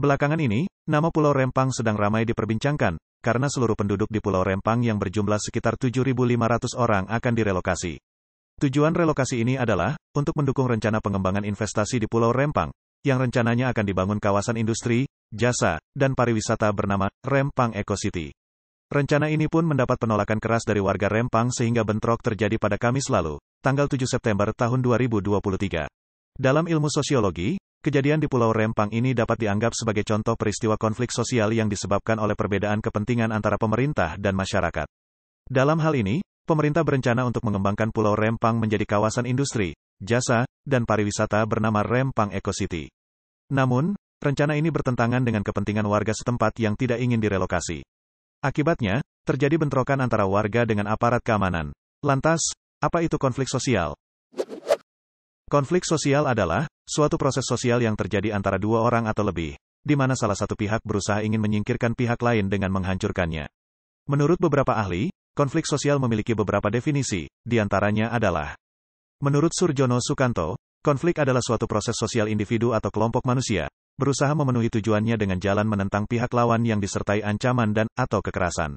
Belakangan ini, nama Pulau Rempang sedang ramai diperbincangkan, karena seluruh penduduk di Pulau Rempang yang berjumlah sekitar 7.500 orang akan direlokasi. Tujuan relokasi ini adalah untuk mendukung rencana pengembangan investasi di Pulau Rempang, yang rencananya akan dibangun kawasan industri, jasa, dan pariwisata bernama Rempang Eco City. Rencana ini pun mendapat penolakan keras dari warga Rempang sehingga bentrok terjadi pada Kamis lalu, tanggal 7 September tahun 2023. Dalam ilmu sosiologi, Kejadian di Pulau Rempang ini dapat dianggap sebagai contoh peristiwa konflik sosial yang disebabkan oleh perbedaan kepentingan antara pemerintah dan masyarakat. Dalam hal ini, pemerintah berencana untuk mengembangkan Pulau Rempang menjadi kawasan industri, jasa, dan pariwisata bernama Rempang Eco City. Namun, rencana ini bertentangan dengan kepentingan warga setempat yang tidak ingin direlokasi. Akibatnya, terjadi bentrokan antara warga dengan aparat keamanan. Lantas, apa itu konflik sosial? Konflik sosial adalah suatu proses sosial yang terjadi antara dua orang atau lebih, di mana salah satu pihak berusaha ingin menyingkirkan pihak lain dengan menghancurkannya. Menurut beberapa ahli, konflik sosial memiliki beberapa definisi, di antaranya adalah Menurut Surjono Sukanto, konflik adalah suatu proses sosial individu atau kelompok manusia, berusaha memenuhi tujuannya dengan jalan menentang pihak lawan yang disertai ancaman dan atau kekerasan.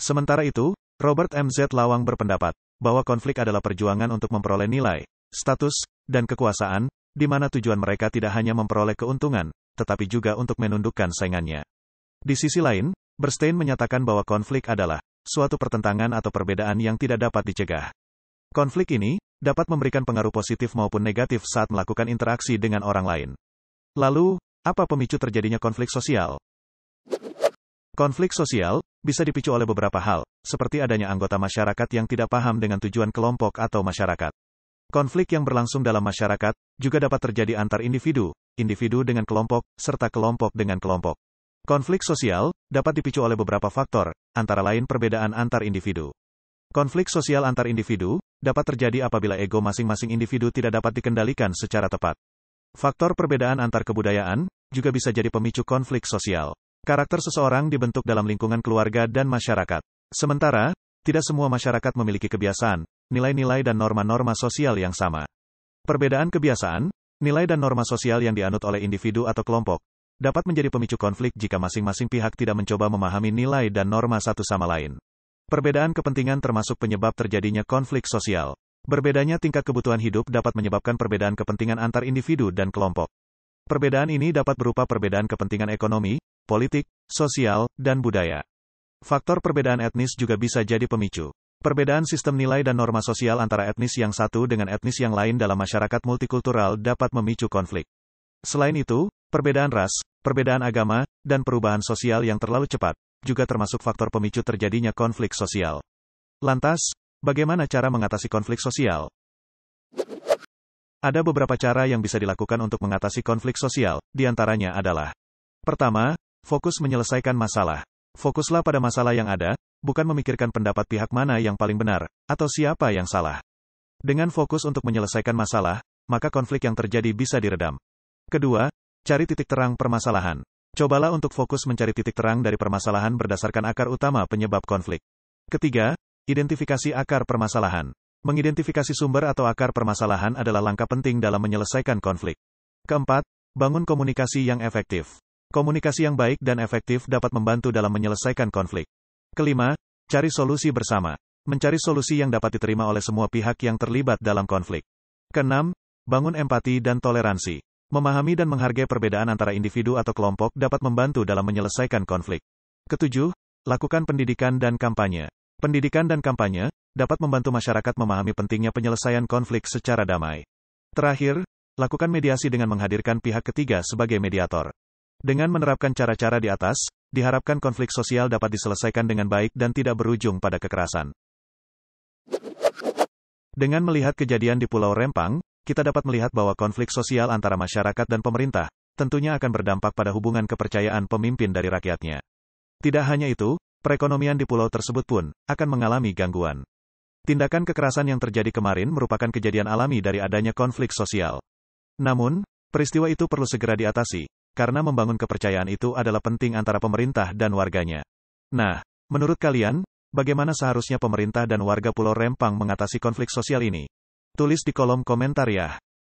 Sementara itu, Robert M. Z. Lawang berpendapat bahwa konflik adalah perjuangan untuk memperoleh nilai, status, dan kekuasaan, di mana tujuan mereka tidak hanya memperoleh keuntungan, tetapi juga untuk menundukkan saingannya. Di sisi lain, Berstein menyatakan bahwa konflik adalah suatu pertentangan atau perbedaan yang tidak dapat dicegah. Konflik ini dapat memberikan pengaruh positif maupun negatif saat melakukan interaksi dengan orang lain. Lalu, apa pemicu terjadinya konflik sosial? Konflik sosial bisa dipicu oleh beberapa hal, seperti adanya anggota masyarakat yang tidak paham dengan tujuan kelompok atau masyarakat. Konflik yang berlangsung dalam masyarakat juga dapat terjadi antar individu, individu dengan kelompok, serta kelompok dengan kelompok. Konflik sosial dapat dipicu oleh beberapa faktor, antara lain perbedaan antar individu. Konflik sosial antar individu dapat terjadi apabila ego masing-masing individu tidak dapat dikendalikan secara tepat. Faktor perbedaan antar kebudayaan juga bisa jadi pemicu konflik sosial. Karakter seseorang dibentuk dalam lingkungan keluarga dan masyarakat. Sementara, tidak semua masyarakat memiliki kebiasaan, nilai-nilai dan norma-norma sosial yang sama. Perbedaan kebiasaan, nilai dan norma sosial yang dianut oleh individu atau kelompok, dapat menjadi pemicu konflik jika masing-masing pihak tidak mencoba memahami nilai dan norma satu sama lain. Perbedaan kepentingan termasuk penyebab terjadinya konflik sosial. Berbedanya tingkat kebutuhan hidup dapat menyebabkan perbedaan kepentingan antar individu dan kelompok. Perbedaan ini dapat berupa perbedaan kepentingan ekonomi, politik, sosial, dan budaya. Faktor perbedaan etnis juga bisa jadi pemicu. Perbedaan sistem nilai dan norma sosial antara etnis yang satu dengan etnis yang lain dalam masyarakat multikultural dapat memicu konflik. Selain itu, perbedaan ras, perbedaan agama, dan perubahan sosial yang terlalu cepat juga termasuk faktor pemicu terjadinya konflik sosial. Lantas, bagaimana cara mengatasi konflik sosial? Ada beberapa cara yang bisa dilakukan untuk mengatasi konflik sosial, di antaranya adalah: pertama, fokus menyelesaikan masalah. Fokuslah pada masalah yang ada, bukan memikirkan pendapat pihak mana yang paling benar, atau siapa yang salah. Dengan fokus untuk menyelesaikan masalah, maka konflik yang terjadi bisa diredam. Kedua, cari titik terang permasalahan. Cobalah untuk fokus mencari titik terang dari permasalahan berdasarkan akar utama penyebab konflik. Ketiga, identifikasi akar permasalahan. Mengidentifikasi sumber atau akar permasalahan adalah langkah penting dalam menyelesaikan konflik. Keempat, bangun komunikasi yang efektif. Komunikasi yang baik dan efektif dapat membantu dalam menyelesaikan konflik. Kelima, cari solusi bersama. Mencari solusi yang dapat diterima oleh semua pihak yang terlibat dalam konflik. Keenam, bangun empati dan toleransi. Memahami dan menghargai perbedaan antara individu atau kelompok dapat membantu dalam menyelesaikan konflik. Ketujuh, lakukan pendidikan dan kampanye. Pendidikan dan kampanye dapat membantu masyarakat memahami pentingnya penyelesaian konflik secara damai. Terakhir, lakukan mediasi dengan menghadirkan pihak ketiga sebagai mediator. Dengan menerapkan cara-cara di atas, diharapkan konflik sosial dapat diselesaikan dengan baik dan tidak berujung pada kekerasan. Dengan melihat kejadian di Pulau Rempang, kita dapat melihat bahwa konflik sosial antara masyarakat dan pemerintah tentunya akan berdampak pada hubungan kepercayaan pemimpin dari rakyatnya. Tidak hanya itu, perekonomian di pulau tersebut pun akan mengalami gangguan. Tindakan kekerasan yang terjadi kemarin merupakan kejadian alami dari adanya konflik sosial. Namun, peristiwa itu perlu segera diatasi, karena membangun kepercayaan itu adalah penting antara pemerintah dan warganya. Nah, menurut kalian, bagaimana seharusnya pemerintah dan warga Pulau Rempang mengatasi konflik sosial ini? Tulis di kolom komentar ya.